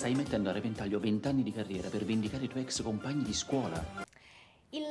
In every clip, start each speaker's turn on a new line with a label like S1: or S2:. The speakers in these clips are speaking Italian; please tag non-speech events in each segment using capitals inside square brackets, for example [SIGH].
S1: Stai mettendo a repentaglio vent'anni di carriera per vendicare i tuoi ex compagni di scuola.
S2: Il,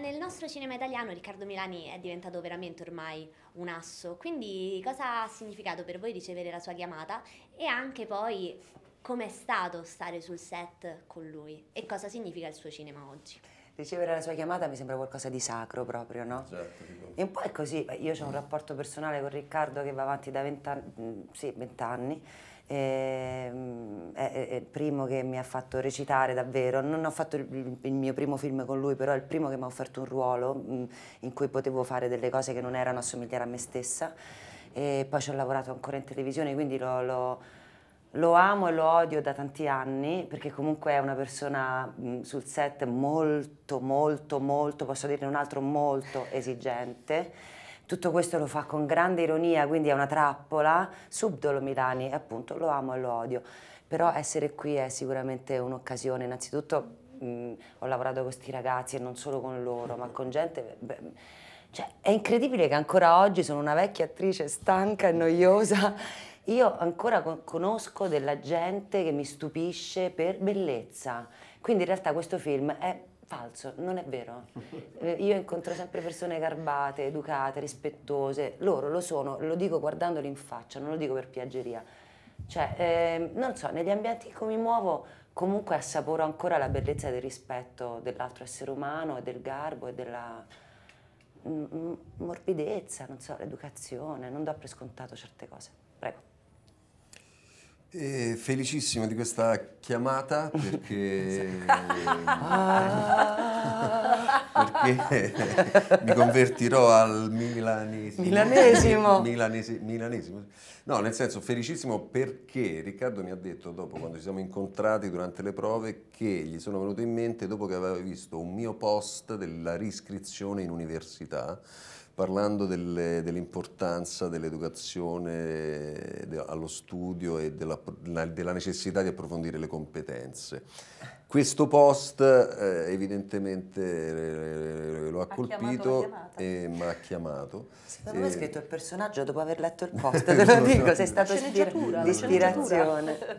S2: nel nostro cinema italiano Riccardo Milani è diventato veramente ormai un asso, quindi cosa ha significato per voi ricevere la sua chiamata e anche poi com'è stato stare sul set con lui e cosa significa il suo cinema oggi?
S3: ricevere la sua chiamata mi sembra qualcosa di sacro proprio, no? Certo. E un po' è così, io ho un rapporto personale con Riccardo che va avanti da 20 anni, mm, sì, 20 anni Ehm, è, è, il primo che mi ha fatto recitare davvero, non ho fatto il, il mio primo film con lui, però è il primo che mi ha offerto un ruolo mh, mm, in cui potevo fare delle cose che non erano a a me stessa e poi ci ho lavorato ancora in televisione, quindi lo, lo, lo amo e lo odio da tanti anni perché comunque è una persona mh, mm, sul set molto, molto, molto, posso dire un altro molto esigente tutto questo lo fa con grande ironia, quindi è una trappola. Subdolo Milani, appunto, lo amo e lo odio. Però essere qui è sicuramente un'occasione, innanzitutto mh, ho lavorato con questi ragazzi e non solo con loro, ma con gente... Beh, cioè, è incredibile che ancora oggi sono una vecchia attrice stanca e noiosa. Io ancora conosco della gente che mi stupisce per bellezza. Quindi in realtà questo film è Falso, non è vero. Eh, io incontro sempre persone garbate, educate, rispettose. Loro lo sono, lo dico guardandoli in faccia, non lo dico per piaggeria. Cioè, eh, non so, negli ambienti in cui mi muovo comunque assaporo ancora la bellezza del rispetto dell'altro essere umano e del garbo e della mm, mm, morbidezza, non so, l'educazione. Non do per scontato certe cose.
S1: Prego. E eh, felicissimo di questa chiamata perché, ah. perché mi convertirò al milanesimo. Milanesimo. Milanesi, milanesimo. No, nel senso felicissimo perché Riccardo mi ha detto dopo quando ci siamo incontrati durante le prove che gli sono venute in mente dopo che aveva visto un mio post della riscrizione in università parlando dell'importanza dell'educazione de, allo studio e della, della, necessità di approfondire le competenze. Questo post eh, evidentemente eh, lo ha, ha colpito, e mi ha chiamato. Secondo e... me ha scritto
S3: il personaggio dopo aver letto il [LAUGHS] post, te lo dico, sei stato di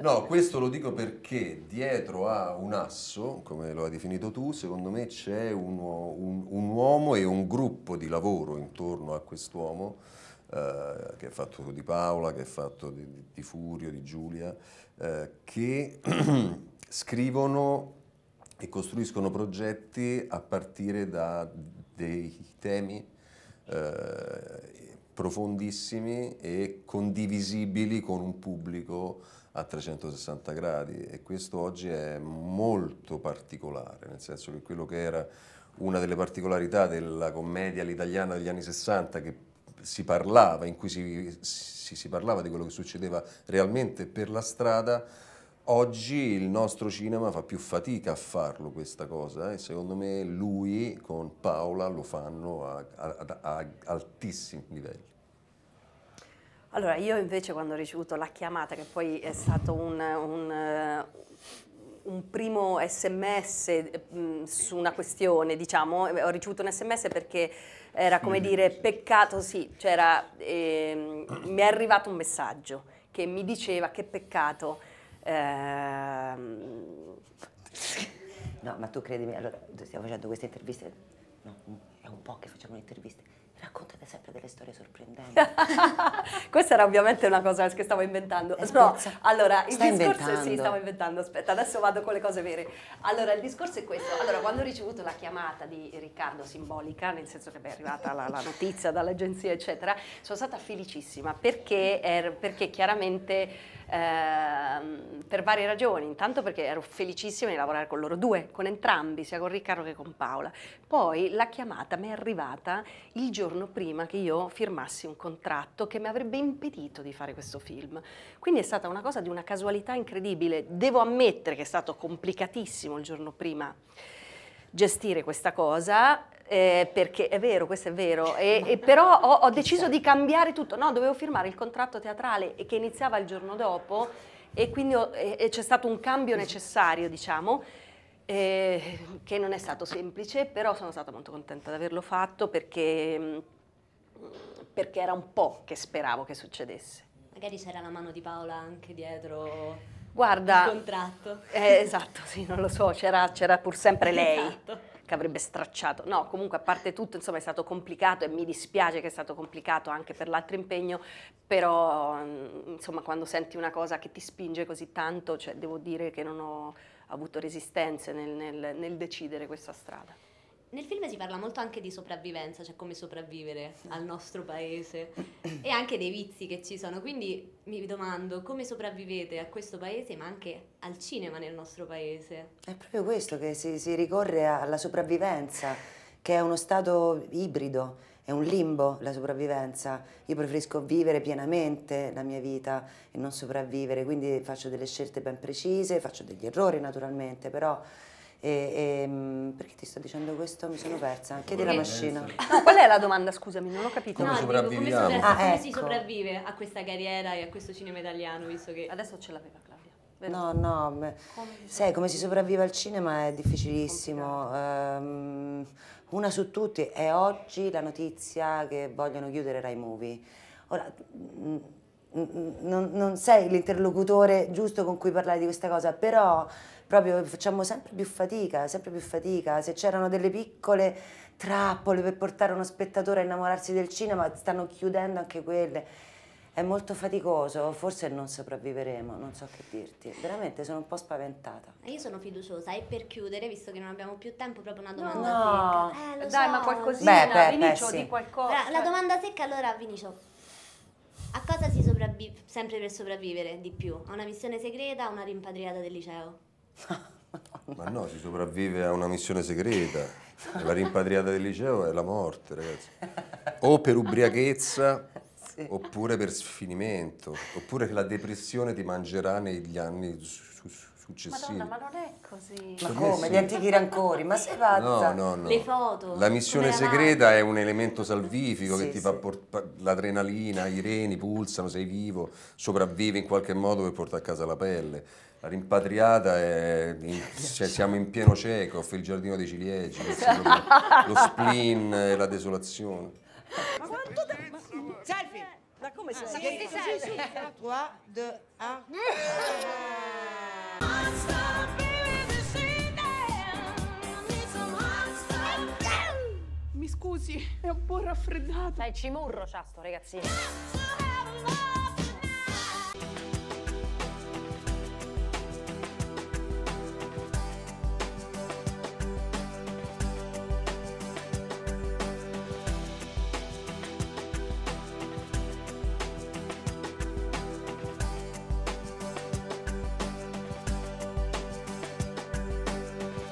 S1: No, questo lo dico perché dietro a un asso, come lo hai definito tu, secondo me c'è un, un, un uomo e un gruppo di lavoro in intorno a quest'uomo, eh, che è fatto di Paola, che è fatto di, di, Furio, di Giulia, eh, che [CLEARS THROAT] scrivono e costruiscono progetti a partire da dei temi eh, profondissimi e condivisibili con un pubblico a 360 gradi e questo oggi è molto particolare, nel senso che quello che era una delle particolarità della commedia all'italiana degli anni 60 che si parlava, in cui si, si, si parlava di quello che succedeva realmente per la strada, oggi il nostro cinema fa più fatica a farlo questa cosa eh. e secondo me lui con Paola lo fanno a, a, a altissimi livelli.
S4: Allora, io invece quando ho ricevuto la chiamata, che poi è stato un, un un primo sms mh, mm, su una questione, diciamo, eh, ho ricevuto un sms perché era come dire peccato, sì, c'era, eh, mi è arrivato un messaggio che mi diceva che peccato.
S3: Eh, no, ma tu credimi, allora stiamo facendo queste interviste, no, è un po' che facciamo le interviste, sempre delle storie sorprendenti.
S4: [LAUGHS] Questa era ovviamente una cosa che stavo inventando. Eh, allora, il discorso inventando. sì, stavo inventando. Aspetta, adesso vado con le cose vere. Allora, il discorso è questo. Allora, quando ho ricevuto la chiamata di Riccardo simbolica, nel senso che mi è arrivata la, la, notizia dall'agenzia, eccetera, sono stata felicissima perché, er, perché chiaramente ehm, per varie ragioni, intanto perché ero felicissima di lavorare con loro due, con entrambi, sia con Riccardo che con Paola. Poi la chiamata mi è arrivata il giorno prima che io firmassi un contratto che mi avrebbe impedito di fare questo film. Quindi è stata una cosa di una casualità incredibile. Devo ammettere che è stato complicatissimo il giorno prima gestire questa cosa eh, perché è vero, questo è vero, e, e però ho, ho deciso di cambiare tutto, no, dovevo firmare il contratto teatrale eh, che iniziava il giorno dopo e quindi ho, e c'è stato un cambio necessario, diciamo. Eh, che non è stato semplice, però sono stata molto contenta di averlo fatto perché, mm, perché era un po' che speravo che succedesse.
S2: Magari c'era la mano di Paola anche dietro. Guarda, il contratto.
S4: Eh, esatto, sì, non lo so, c'era, c'era pur sempre lei. Esatto che avrebbe stracciato. No, comunque a parte tutto, insomma, è stato complicato e mi dispiace che è stato complicato anche per l'altro impegno, però mm, insomma, quando senti una cosa che ti spinge così tanto, cioè, devo dire che non ho avuto resistenze nel, nel, nel decidere questa strada
S2: nel film si parla molto anche di sopravvivenza, cioè come sopravvivere al nostro paese e anche dei vizi che ci sono. Quindi mi domando come sopravvivete a questo paese, ma anche al cinema nel nostro paese.
S3: È proprio questo che si, si ricorre alla sopravvivenza, che è uno stato ibrido. È un limbo la sopravvivenza. Io preferisco vivere pienamente la mia vita e non sopravvivere, quindi faccio delle scelte ben precise, faccio degli errori naturalmente, però e, e, ehm, perché ti sto dicendo questo? Mi sono persa. Chiedi la macchina. No,
S4: ah, qual è la domanda? Scusami, non ho capito. Come, no,
S3: sopravviviamo? Dico, come, ah, ecco. si
S2: sopravvive a questa carriera e a questo cinema italiano, visto che adesso ce l'aveva Claudia. Vero? No, no,
S3: come sai come si sopravvive al cinema è difficilissimo. Um, una su tutti è oggi la notizia che vogliono chiudere Rai Movie. Ora, non, non sei l'interlocutore giusto con cui parlare di questa cosa, però proprio facciamo sempre più fatica, sempre più fatica. Se c'erano delle piccole trappole per portare uno spettatore a innamorarsi del cinema, stanno chiudendo anche quelle. È molto faticoso, forse non sopravviveremo, non so che dirti. Veramente sono un po' spaventata.
S2: Io sono fiduciosa e per chiudere, visto che non abbiamo più tempo, proprio una domanda no. secca. Eh, eh Dai, so. ma qualcosina, beh, beh, Vinicio, beh, sì. di qualcosa. La, la domanda secca allora, Vinicio, a cosa si sopravvive sempre per sopravvivere di più? A una missione segreta o a una rimpatriata del liceo?
S1: Ma no, si sopravvive a una missione segreta. La rimpatriata del liceo è la morte, ragazzi. O per ubriachezza, sì. oppure per sfinimento, oppure che la depressione ti mangerà negli anni su su successivi. Madonna, ma non è così. Ma come? Gli antichi
S3: rancori, ma sei pazza? No, no, no. Le foto. La missione segreta
S1: è un elemento salvifico sì, che ti sì. fa portare l'adrenalina, i reni pulsano, sei vivo, sopravvivi in qualche modo per portare a casa la pelle. La rimpatriata è. In, cioè, siamo in pieno cieco, il giardino dei ciliegi, lo spleen e la desolazione.
S3: Ma quanto tempo? Selfie! Ma come si ah, si? 3, 2, 1.
S4: È un po' raffreddato. Dai, cimurro c'ha sto ragazzino.